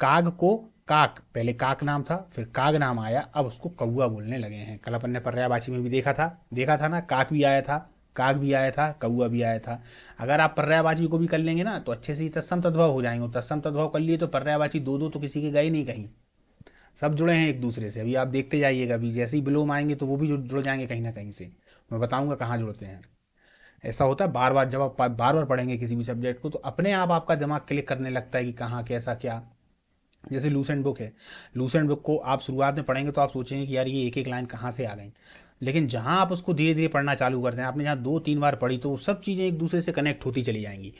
काग को काक पहले काक नाम था फिर काग नाम आया अब उसको कौआ बोलने लगे हैं कल अपन ने पर्यावाची में भी देखा था देखा था ना काक भी आया था काग भी आया था कौआ भी आया था अगर आप पर्यावाची को भी कर लेंगे ना तो अच्छे से तत्सम तद्भव हो जाएंगे तत्सम तद्भव कर लिए तो पर्यावाची दो दो तो किसी के गए नहीं कहीं सब जुड़े हैं एक दूसरे से अभी आप देखते जाइएगा अभी जैसे ही विलोम आएंगे तो वो भी जुड़ जाएंगे कहीं ना कहीं से मैं बताऊँगा कहाँ जुड़ते हैं ऐसा होता है बार बार जब आप बार बार पढ़ेंगे किसी भी सब्जेक्ट को तो अपने आप आपका दिमाग क्लिक करने लगता है कि कहाँ कैसा क्या जैसे लूसेंट बुक है लूसेंट बुक को आप शुरुआत में पढ़ेंगे तो आप सोचेंगे कि यार ये एक एक लाइन कहाँ से आ गई लेकिन जहाँ आप उसको धीरे धीरे पढ़ना चालू करते हैं आपने जहाँ दो तीन बार पढ़ी तो सब चीज़ें एक दूसरे से कनेक्ट होती चली जाएंगी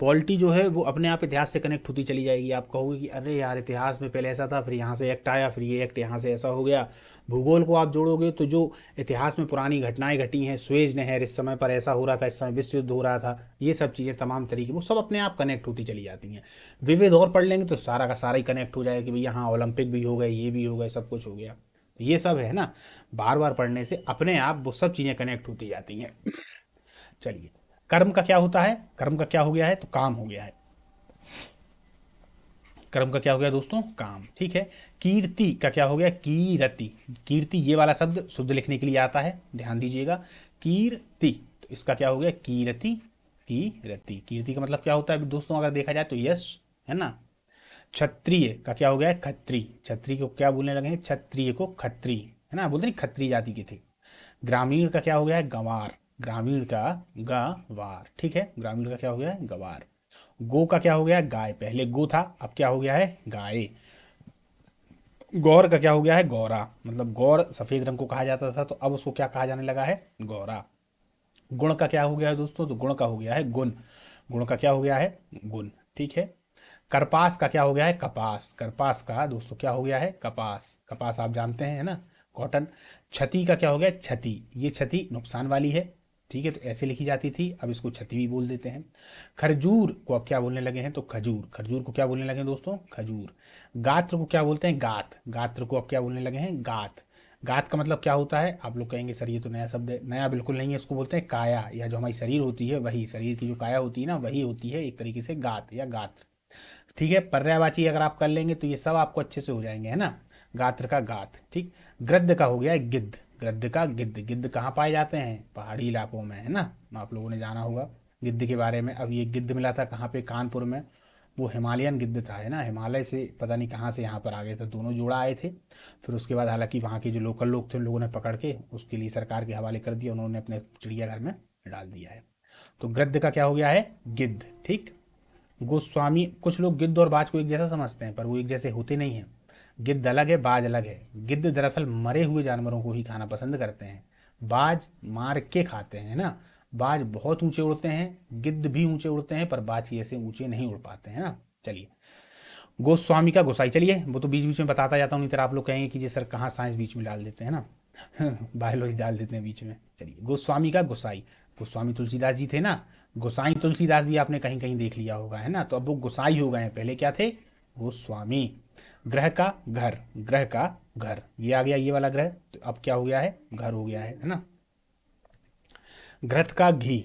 पॉलिटी जो है वो अपने आप इतिहास से कनेक्ट होती चली जाएगी आप कहोगे कि अरे यार इतिहास में पहले ऐसा था फिर यहाँ से एक्ट आया फिर ये एक्ट यहाँ से ऐसा हो गया भूगोल को आप जोड़ोगे तो जो इतिहास में पुरानी घटनाएँ घटी हैं स्वेज नहर इस समय पर ऐसा हो रहा था इस समय विश्व युद्ध हो रहा था ये सब चीज़ें तमाम तरीके वो सब अपने आप कनेक्ट होती चली जाती हैं विविध और पढ़ लेंगे तो सारा का सारा ही कनेक्ट हो जाएगा कि भाई यहाँ ओलंपिक भी हो गए ये भी हो गए सब कुछ हो गया ये सब है ना बार बार पढ़ने से अपने आप वो सब चीज़ें कनेक्ट होती जाती हैं चलिए कर्म का क्या होता है कर्म का क्या हो गया है तो काम हो गया है कर्म का क्या हो गया दोस्तों काम ठीक है कीर्ति का क्या हो गया कीरति कीर्ति ये वाला शब्द शुद्ध लिखने के लिए आता है ध्यान दीजिएगा कीर्ति तो इसका क्या हो गया कीरति कीरति कीर्ति का मतलब क्या होता है दोस्तों अगर देखा जाए तो यश है ना क्षत्रिय का क्या हो गया है खत्री क्षत्रिय को क्या बोलने लगे हैं क्षत्रिय को खत्री है ना बोलते नहीं खत्री जाति के थे ग्रामीण का क्या हो गया है गंवार ग्रामीण का गवार ठीक है ग्रामीण का क्या हो गया है गवार गो का क्या हो गया है गाय पहले गो था अब क्या हो गया है गाय गौर का क्या हो गया है गौरा मतलब गौर सफेद रंग को कहा जाता था तो अब उसको क्या कहा जाने लगा है गौरा गुण का क्या हो गया है दोस्तों तो गुण का हो गया है गुण गुण का क्या हो गया है गुण ठीक है करपास का क्या हो गया है कपास करपास का दोस्तों क्या हो गया है कपास कपास आप जानते हैं ना कॉटन क्षति का क्या हो गया क्षति ये क्षति नुकसान वाली है ठीक है तो ऐसे लिखी जाती थी अब इसको क्षति भी बोल देते हैं खरजूर को अब क्या बोलने लगे हैं तो खजूर खजूर को क्या बोलने लगे हैं दोस्तों खजूर गात्र को क्या बोलते हैं गात गात्र को अब क्या बोलने लगे हैं गात गात का मतलब क्या होता है आप लोग कहेंगे सर ये तो नया शब्द है नया बिल्कुल नहीं है इसको बोलते हैं काया या जो हमारी शरीर होती है वही शरीर की जो काया होती है ना वही होती है एक तरीके से गात या गात्र ठीक है पर्यावाची अगर आप कर लेंगे तो ये सब आपको अच्छे से हो जाएंगे है ना गात्र का गात ठीक ग्रद्ध का हो गया गिद्ध ग्रद्ध का गिद्ध गिद्ध कहाँ पाए जाते हैं पहाड़ी इलाकों में है ना आप लोगों ने जाना होगा गिद्ध के बारे में अब ये गिद्ध मिला था कहाँ पे कानपुर में वो हिमालयन गिद्ध था है ना हिमालय से पता नहीं कहाँ से यहाँ पर आ गए थे दोनों जोड़ा आए थे फिर उसके बाद हालांकि वहाँ के जो लोकल लोग थे उन लोगों ने पकड़ के उसके लिए सरकार के हवाले कर दिया उन्होंने अपने चिड़ियाघर में डाल दिया है तो गद्द का क्या हो गया है गिद्ध ठीक गोस्वामी कुछ लोग गिद्ध और बाज को एक जैसा समझते हैं पर वो एक जैसे होते नहीं हैं गिद्ध अलग है बाज अलग है गिद्ध दरअसल मरे हुए जानवरों को ही खाना पसंद करते हैं बाज मार के खाते हैं ना बाज बहुत ऊंचे उड़ते हैं गिद्ध भी ऊंचे उड़ते हैं पर बाज ऐसे ऊंचे नहीं उड़ पाते हैं ना चलिए गोस्वामी का गोसाई चलिए वो तो बीच बीच में बताता जाता हूँ नहीं तरह तो आप लोग कहेंगे कि जी सर कहाँ साइंस बीच में डाल देते हैं ना बायोलॉजी डाल देते हैं बीच में चलिए गोस्वामी का गोसाई गोस्वामी तुलसीदास जी थे ना गोसाई तुलसीदास भी आपने कहीं कहीं देख लिया होगा है ना तो अब वो गोसाई हो गए हैं पहले क्या थे गोस्वामी ग्रह का घर ग्रह का घर ये आ गया ये वाला ग्रह तो अब क्या हो गया है घर हो गया है है ना ग्रथ का घी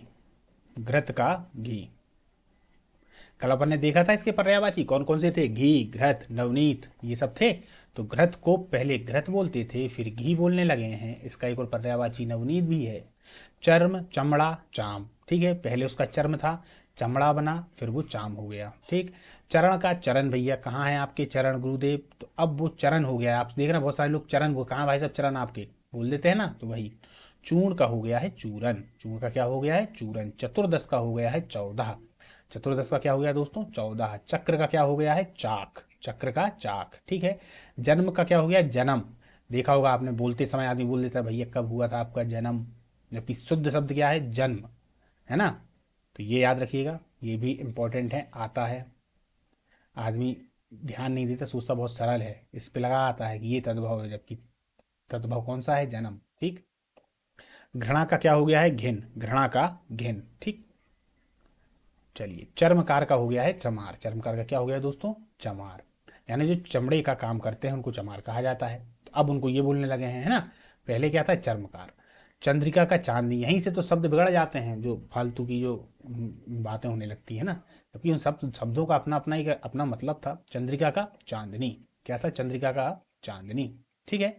ग्रथ का घी कल अपन ने देखा था इसके पर्यावाची कौन कौन से थे घी ग्रथ नवनीत ये सब थे तो ग्रथ को पहले ग्रथ बोलते थे फिर घी बोलने लगे हैं इसका एक और पर्यावाची नवनीत भी है चर्म चमड़ा चाम ठीक है पहले उसका चर्म था चमड़ा बना फिर वो चाम हो गया ठीक चरण का चरण भैया कहाँ है आपके चरण गुरुदेव तो अब वो चरण हो गया आप देख रहे हैं बहुत सारे लोग चरण वो कहाँ भाई साहब चरण आपके बोल देते हैं ना तो वही चूर्ण का हो गया है चूरन चूर्ण का क्या हो गया है चूरन चतुर्दश का हो गया है चौदह चतुर्दश का क्या हो गया दोस्तों चौदह चक्र का क्या हो गया है चाक चक्र का चाक ठीक है जन्म का क्या हो गया जन्म देखा होगा आपने बोलते समय आदमी बोल देता है भैया कब हुआ था आपका जन्म जबकि शुद्ध शब्द क्या है जन्म है ना तो ये याद रखिएगा ये भी इम्पोर्टेंट है आता है आदमी ध्यान नहीं देता सोचता बहुत सरल है इस पे लगा आता है कि ये तद्भव है जबकि तद्भव कौन सा है जन्म ठीक घृणा का क्या हो गया है घिन घृणा का घिन ठीक चलिए चर्मकार का हो गया है चमार चर्मकार का क्या हो गया दोस्तों चमार यानी जो चमड़े का काम करते हैं उनको चमार कहा जाता है तो अब उनको ये बोलने लगे हैं है ना पहले क्या था चर्मकार चंद्रिका का चांदनी यहीं से तो शब्द बिगड़ जाते हैं जो फालतू की जो बातें होने लगती है ना जबकि उन सब शब्दों का अपना अपना ही अपना मतलब था चंद्रिका का चांदनी क्या था चंद्रिका का चांदनी ठीक है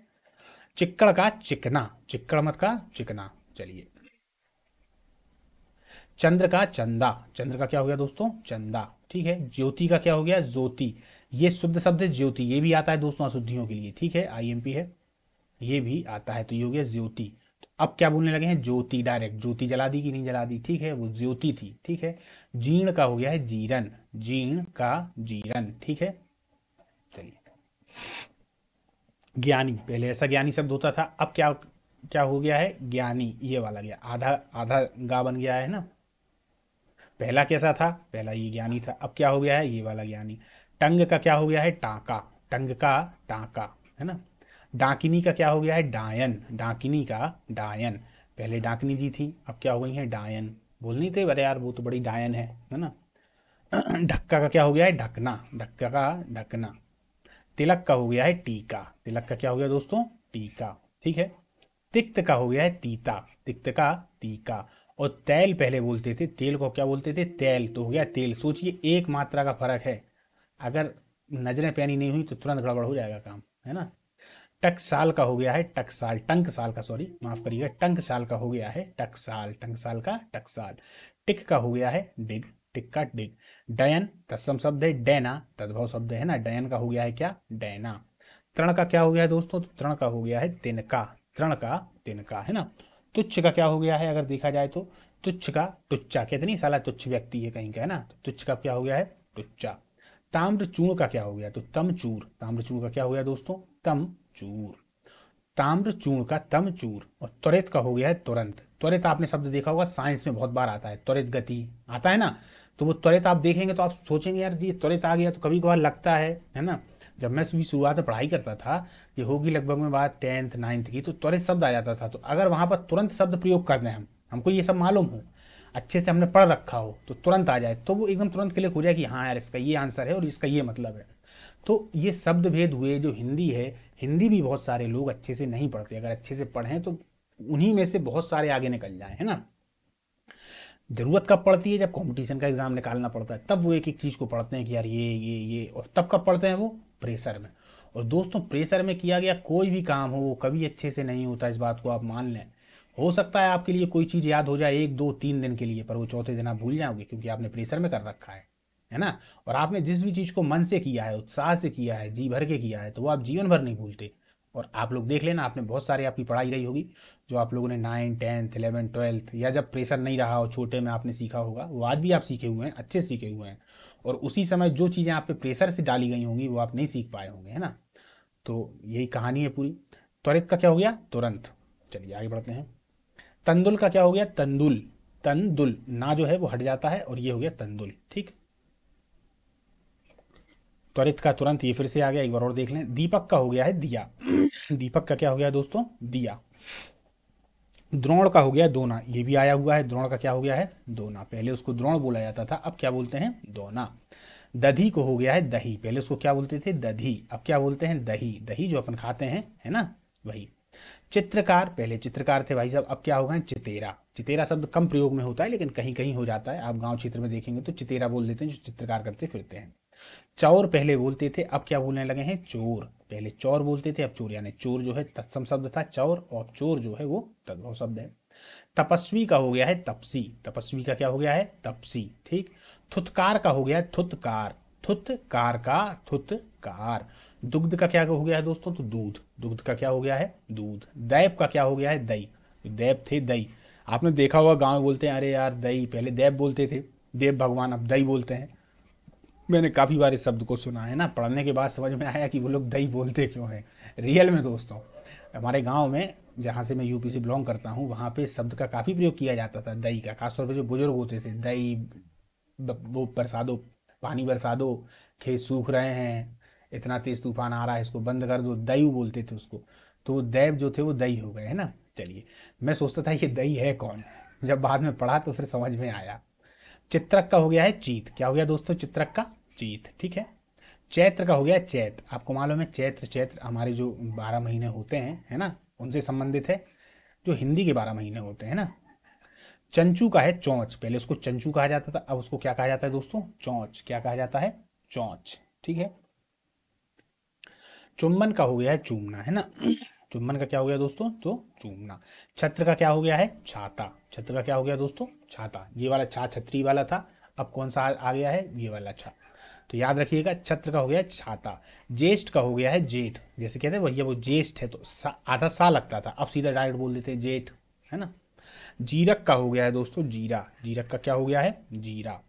चिक्कड़ का चिकना चिक्कड़ मत का चिकना चलिए चंद्र का चंदा चंद्र का क्या हो गया दोस्तों चंदा ठीक है ज्योति का क्या हो गया ज्योति ये शुद्ध शब्द है ज्योति ये भी आता है दोस्तों अशुद्धियों के लिए ठीक है आईएमपी है ये भी आता है तो ये हो गया ज्योति अब क्या बोलने लगे हैं ज्योति डायरेक्ट ज्योति जला दी कि नहीं जला दी ठीक है वो ज्योति थी ठीक है जीर्ण का हो गया है जीरन जीर्ण का जीरन ठीक है चलिए ज्ञानी पहले ऐसा ज्ञानी शब्द होता था अब क्या क्या हो गया है ज्ञानी ये वाला गया आधा आधा गा बन गया है ना पहला कैसा था पहला ये ज्ञानी था अब क्या हो गया है ये वाला ज्ञानी टंग का क्या हो गया है टाका टंग का टाका है ना डाकिनी का क्या हो गया है डायन डाकिनी का डायन पहले डाकिनी जी थी अब क्या हो गई है डायन बोल नहीं थे अरे यार वो तो बड़ी डायन है है ना ढक्का का क्या हो गया है ढकना ढक्का का ढकना तिलक का हो गया है टीका तिलक का क्या हो गया दोस्तों टीका ठीक है तिक्त का हो गया है तीता तिक्त का टीका और तेल पहले बोलते थे तेल को क्या बोलते थे तैल तो हो गया तेल सोचिए एक मात्रा का फर्क है अगर नजरें पैनी नहीं हुई तो तुरंत गड़बड़ हो जाएगा काम है ना टकसाल का हो गया है टकसाल टंक साल का सॉरी माफ करिएगा टंक साल का हो गया है टकसाल टंक साल का टकसाल टिक का हो गया है डिग टिक का डिग डयन तत्सम शब्द है डैना तद्भव शब्द है ना डयन का हो गया है क्या डैना तृण का क्या हो गया है दोस्तों तो तृण का हो गया है तिनका तृण का तिनका है ना तुच्छ का क्या हो गया है अगर देखा जाए तो तुच्छ का टुच्चा कहते नहीं साला तुच्छ व्यक्ति है कहीं का है ना तो तुच्छ का क्या हो गया है टुच्चा ताम्रचूर्ण का क्या हो गया तो तमचूर ताम्रचूर्ण का क्या हो गया दोस्तों तम चूर ताम्र चूर का तम चूर और त्वरित का हो गया है तुरंत त्वरित आपने शब्द देखा होगा साइंस में बहुत बार आता है त्वरित गति आता है ना तो वो त्वरित आप देखेंगे तो आप सोचेंगे यार ये त्वरित आ गया तो कभी कभार लगता है है ना जब मैं सभी शुरुआत में पढ़ाई करता था ये होगी लगभग में बात टेंथ नाइन्थ की तो त्वरित शब्द आ जाता था तो अगर वहाँ पर तुरंत शब्द प्रयोग कर दें हम हमको ये सब मालूम हो अच्छे से हमने पढ़ रखा हो तो तुरंत आ जाए तो वो एकदम तुरंत क्लिक हो जाए कि हाँ यार इसका ये आंसर है और इसका ये मतलब है तो ये शब्द भेद हुए जो हिंदी है हिंदी भी बहुत सारे लोग अच्छे से नहीं पढ़ते अगर अच्छे से पढ़ें तो उन्हीं में से बहुत सारे आगे निकल जाए है ना ज़रूरत कब पड़ती है जब कंपटीशन का एग्ज़ाम निकालना पड़ता है तब वो एक एक चीज़ को पढ़ते हैं कि यार ये ये ये और तब कब पढ़ते हैं वो प्रेशर में और दोस्तों प्रेशर में किया गया कोई भी काम हो वो कभी अच्छे से नहीं होता इस बात को आप मान लें हो सकता है आपके लिए कोई चीज़ याद हो जाए एक दो तीन दिन के लिए पर वो चौथे दिन आप भूल जाओगे क्योंकि आपने प्रेशर में कर रखा है है ना और आपने जिस भी चीज़ को मन से किया है उत्साह से किया है जी भर के किया है तो वो आप जीवन भर नहीं भूलते और आप लोग देख लेना आपने बहुत सारी आपकी पढ़ाई रही होगी जो आप लोगों ने नाइन टेंथ इलेवन ट्वेल्थ या जब प्रेशर नहीं रहा हो छोटे में आपने सीखा होगा वो आज भी आप सीखे हुए हैं अच्छे सीखे हुए हैं और उसी समय जो चीज़ें आप पे प्रेशर से डाली गई होंगी वो आप नहीं सीख पाए होंगे है ना तो यही कहानी है पूरी त्वरित का क्या हो गया तुरंत चलिए आगे बढ़ते हैं तंदुल का क्या हो गया तंदुल तंदुल ना जो है वो हट जाता है और ये हो गया तंदुल ठीक त्वरित का तुरंत ये फिर से आ गया एक बार और देख लें दीपक का हो गया है दिया दीपक का क्या हो गया दोस्तों दिया द्रोण का हो गया दोना ये भी आया हुआ है द्रोण का क्या हो गया है दोना पहले उसको द्रोण बोला जाता था अब क्या बोलते हैं दोना दधी को हो गया है दही पहले उसको क्या बोलते थे दधी अब क्या बोलते हैं दही दही जो अपन खाते हैं है ना वही चित्रकार पहले चित्रकार थे भाई साहब अब क्या होगा चितेरा चितेरा शब्द कम प्रयोग में होता है लेकिन कहीं कहीं हो जाता है आप गांव क्षेत्र में देखेंगे तो चितेरा बोल देते हैं जो चित्रकार करते फिरते हैं चौर पहले बोलते थे अब क्या बोलने लगे हैं चोर पहले चौर बोलते थे अब चोर यानी चोर जो है तत्सम शब्द था चौर और चोर जो है वो तद्भव शब्द है तपस्वी का हो गया है तपसी तपस्वी का क्या हो गया है तपसी ठीक थुतकार का हो गया है थुतकार थुतकार का थुतकार दुग्ध का क्या हो गया है दोस्तों तो दूध दुग्ध का क्या हो गया है दूध दैव का क्या हो गया है दई तो दैव थे दई आपने देखा होगा गांव बोलते हैं अरे यार दई पहले दैव बोलते थे देव भगवान अब दई बोलते हैं मैंने काफ़ी बार इस शब्द को सुना है ना पढ़ने के बाद समझ में आया कि वो लोग दही बोलते क्यों हैं रियल में दोस्तों हमारे गांव में जहाँ से मैं यूपी से बिलोंग करता हूँ वहाँ पे शब्द का काफ़ी प्रयोग किया जाता था दही का खासतौर पर जो बुजुर्ग होते थे दही वो बरसा दो पानी बरसा दो खेत सूख रहे हैं इतना तेज़ तूफान आ रहा है इसको बंद कर दो दई बोलते थे उसको तो वो दैव जो थे वो दही हो गए है ना चलिए मैं सोचता था ये दही है कौन जब बाद में पढ़ा तो फिर समझ में आया चित्रक का हो गया है चीत क्या हो गया दोस्तों चित्रक का चीत ठीक है चैत्र का हो गया चैत आपको मालूम है चैत्र चैत्र हमारे जो बारह महीने होते हैं है ना उनसे संबंधित है जो हिंदी के बारह महीने होते हैं ना चंचू का है चौंच पहले उसको चंचू कहा जाता था अब उसको क्या कहा जाता है दोस्तों चौंच क्या कहा जाता है चौंच ठीक है चुम्बन का हो गया है चूमना है ना चुम्बन का क्या हो गया दोस्तों तो चूमना छत्र का क्या हो गया है छाता छत्र का क्या हो गया दोस्तों छाता ये वाला छा छत्री वाला था अब कौन सा आ गया है ये वाला छा तो याद रखिएगा छत्र का हो गया छाता ज्येष्ठ का हो गया है जेठ जैसे कहते हैं भैया वो ज्येष्ठ है तो आधा सा लगता था अब सीधा डायरेक्ट बोल देते हैं जेठ है ना जीरक का हो गया है दोस्तों जीरा जीरक का क्या हो गया है जीरा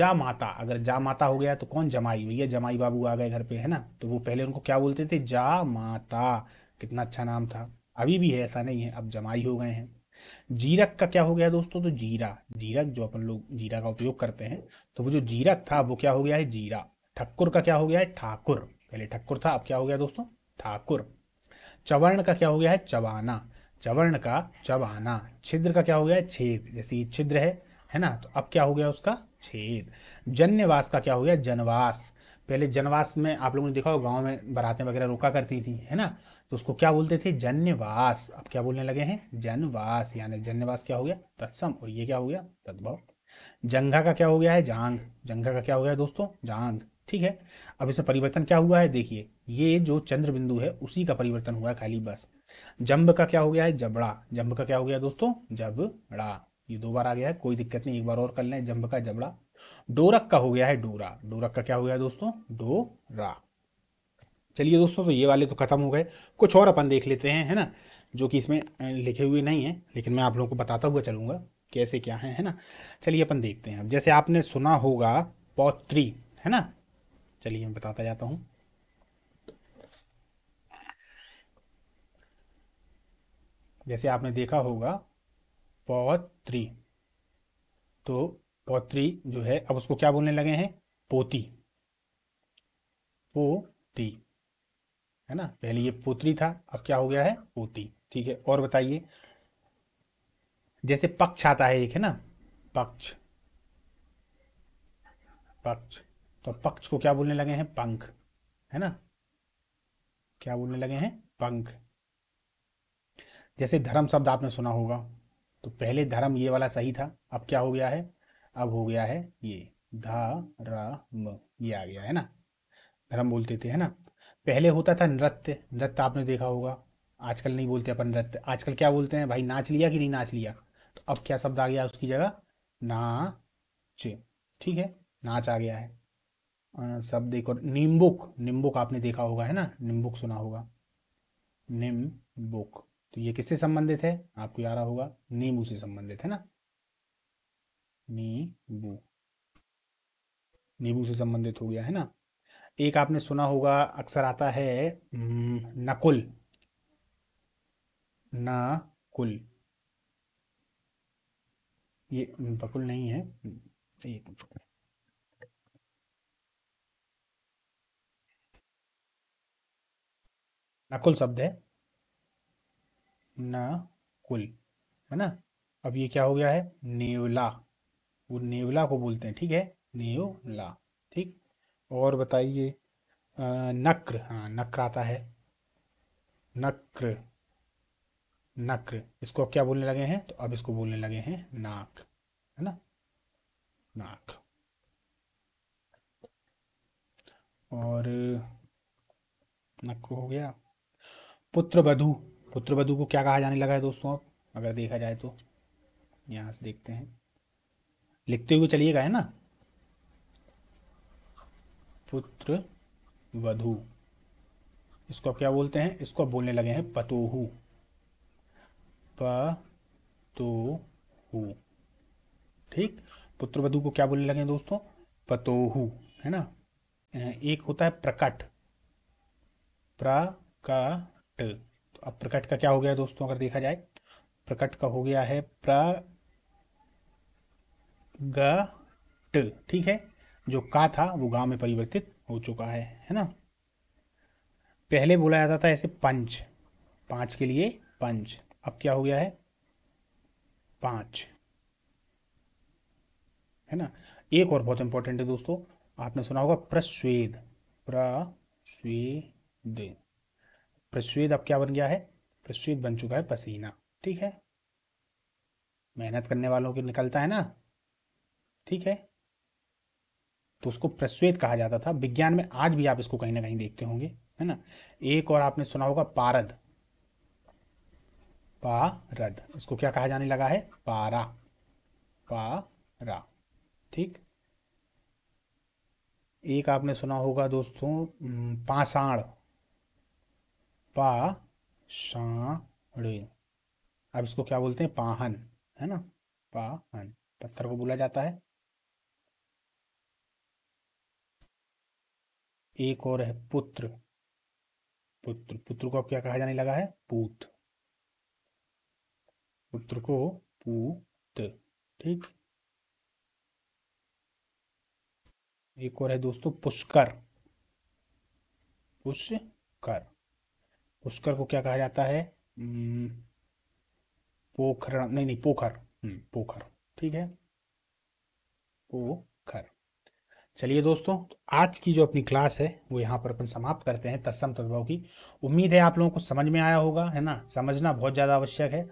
जा माता अगर जा माता हो गया तो कौन जमाई भैया जमाई बाबू आ गए घर पे है ना तो वो पहले उनको क्या बोलते थे जा माता कितना अच्छा नाम था अभी भी है ऐसा नहीं है अब जमाई हो गए हैं जीरक का क्या हो गया दोस्तों तो जीरा जीरक जो अपन लोग जीरा का उपयोग करते हैं तो वो जो जीरक था वो क्या हो गया है जीरा ठक्कुर का क्या हो गया है ठाकुर पहले ठक्कुर था अब क्या हो गया दोस्तों ठाकुर चवर्ण का क्या हो गया है चबाना चवर्ण का चवाना छिद्र का क्या हो गया है छेद जैसे ये छिद्र है है ना तो अब क्या हो गया उसका छेद जन्यवास का क्या हो गया जनवास पहले जनवास में आप लोगों ने देखा हो गांव में बरातें वगैरह रोका करती थी है ना तो उसको क्या बोलते थे जन्यवास अब क्या बोलने लगे हैं जनवास यानी जन्यवास क्या हो गया तत्सम और ये क्या हो गया तद्भव जंघा का क्या हो गया है जांग जंघा का क्या हो गया है दोस्तों जांग ठीक है अब इसमें परिवर्तन क्या हुआ है देखिए ये जो चंद्र बिंदु है उसी का परिवर्तन हुआ है खाली बस जम्ब का क्या हो गया है जबड़ा जम्ब का क्या हो गया दोस्तों जबड़ा ये दो बार आ गया है कोई दिक्कत नहीं एक बार और कर लें जम्ब का जबड़ा डोरक का हो गया है डोरा डोरक का क्या हो गया दोस्तों डोरा चलिए दोस्तों तो ये वाले तो खत्म हो गए कुछ और अपन देख लेते हैं है ना जो कि इसमें लिखे हुए नहीं है लेकिन मैं आप लोगों को बताता हुआ चलूंगा कैसे क्या है है ना चलिए अपन देखते हैं अब जैसे आपने सुना होगा पौत्री है ना चलिए मैं बताता जाता हूं जैसे आपने देखा होगा पौत्री तो पौत्री जो है अब उसको क्या बोलने लगे हैं पोती पोती है ना पहले ये पोत्री था अब क्या हो गया है पोती ठीक है और बताइए जैसे पक्ष आता है एक है ना पक्ष पक्ष तो पक्ष को क्या बोलने लगे हैं पंख है ना क्या बोलने लगे हैं पंख जैसे धर्म शब्द आपने सुना होगा तो पहले धर्म ये वाला सही था अब क्या हो गया है अब हो गया है ये धा रा म ये आ गया है ना धर्म बोलते थे है ना पहले होता था नृत्य नृत्य आपने देखा होगा आजकल नहीं बोलते अपन नृत्य आजकल क्या बोलते हैं भाई नाच लिया कि नहीं नाच लिया तो अब क्या शब्द आ गया उसकी जगह नाच ठीक है नाच आ गया है शब्द एक देखो निम्बुक निम्बुक आपने देखा होगा है ना निम्बुक सुना होगा निम्बुक तो ये किससे संबंधित है आपको याद होगा नींबू से संबंधित है ना नीबू नीबू से संबंधित हो गया है ना एक आपने सुना होगा अक्सर आता है नकुल नकुल ये बकुल नहीं है ये नकुल शब्द है नकुल है ना अब ये क्या हो गया है नेवला वो नेवला को बोलते हैं ठीक है नेवला ठीक और बताइए नक्र हाँ नक्र आता है नक्र नक्र इसको अब क्या बोलने लगे हैं तो अब इसको बोलने लगे हैं नाक है ना नाक और नक्र हो गया पुत्र बधु पुत्र बधु को क्या कहा जाने लगा है दोस्तों अब अगर देखा जाए तो यहाँ से देखते हैं लिखते हुए चलिएगा है ना पुत्र वधु इसको क्या बोलते हैं इसको बोलने लगे हैं पतोहू पतोहू ठीक पुत्र वधु को क्या बोलने लगे हैं दोस्तों पतोहु है ना एक होता है प्रकट प्रकट तो अब प्रकट का क्या हो गया दोस्तों अगर देखा जाए प्रकट का हो गया है प्र ग ट ठीक है जो का था वो गा में परिवर्तित हो चुका है है ना पहले बोला जाता था ऐसे पंच पांच के लिए पंच अब क्या हो गया है पांच है ना एक और बहुत इंपॉर्टेंट है दोस्तों आपने सुना होगा प्रस्वेद प्रस्वेद प्रस्वेद अब क्या बन गया है प्रस्वेद बन चुका है पसीना ठीक है मेहनत करने वालों के निकलता है ना ठीक है तो उसको प्रस्वेद कहा जाता था विज्ञान में आज भी आप इसको कहीं ना कहीं देखते होंगे है ना एक और आपने सुना होगा पारद पारद इसको क्या कहा जाने लगा है पारा पारा ठीक एक आपने सुना होगा दोस्तों पाषाण पाषाण अब इसको क्या बोलते हैं पाहन है ना पाहन पत्थर को बोला जाता है एक और है पुत्र पुत्र पुत्र को अब क्या कहा जाने लगा है पूत पुत्र को पूत ठीक एक और है दोस्तों पुष्कर पुष्कर पुष्कर को क्या कहा जाता है हम्म, पोखर नहीं नहीं पोखर हम्म, पोखर ठीक है पो चलिए दोस्तों तो आज की जो अपनी क्लास है वो यहाँ पर अपन समाप्त करते हैं तत्सम तद्भव की उम्मीद है आप लोगों को समझ में आया होगा है ना समझना बहुत ज़्यादा आवश्यक है